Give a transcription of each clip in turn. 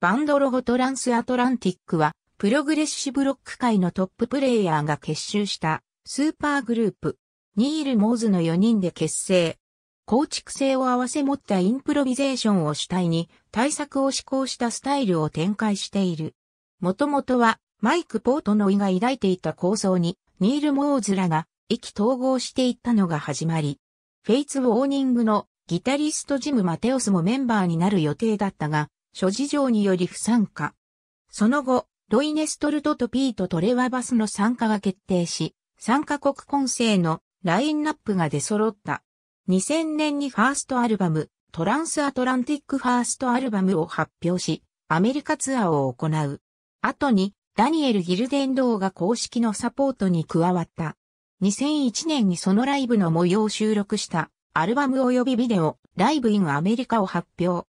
バンドロゴトランスアトランティックは、プログレッシブロック界のトッププレイヤーが結集したスーパーグループ、ニール・モーズの4人で結成。構築性を合わせ持ったインプロビゼーションを主体に対策を施行したスタイルを展開している。もともとはマイク・ポートノイが抱いていた構想にニール・モーズらが意気統合していったのが始まり、フェイツ・ウォーニングのギタリストジム・マテオスもメンバーになる予定だったが、諸事情により不参加。その後、ロイネストルトとピート・トレワバスの参加が決定し、参加国混成のラインナップが出揃った。2000年にファーストアルバム、トランスアトランティックファーストアルバムを発表し、アメリカツアーを行う。後に、ダニエル・ギルデンドーが公式のサポートに加わった。2001年にそのライブの模様を収録した、アルバム及びビデオ、ライブインアメリカを発表。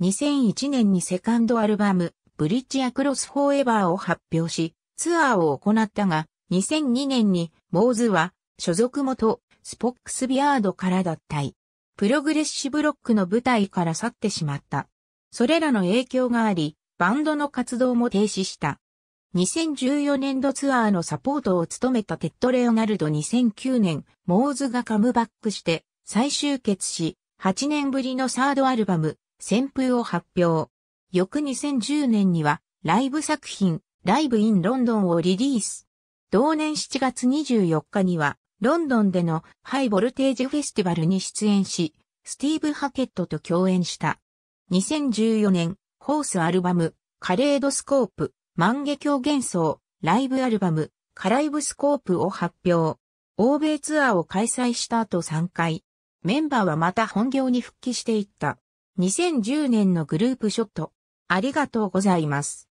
2001年にセカンドアルバム、ブリッジアクロスフォーエバーを発表し、ツアーを行ったが、2002年に、モーズは、所属元、スポックスビアードから脱退。プログレッシブロックの舞台から去ってしまった。それらの影響があり、バンドの活動も停止した。2014年度ツアーのサポートを務めたテッド・レオナルド2009年、モーズがカムバックして再集結し、8年ぶりのサードアルバム、旋風を発表。翌2010年には、ライブ作品、ライブインロンドンをリリース。同年7月24日には、ロンドンでのハイボルテージフェスティバルに出演し、スティーブ・ハケットと共演した。2014年、ホースアルバム、カレードスコープ、万華鏡幻想、ライブアルバム、カライブスコープを発表。欧米ツアーを開催した後3回、メンバーはまた本業に復帰していった。2010年のグループショット。ありがとうございます。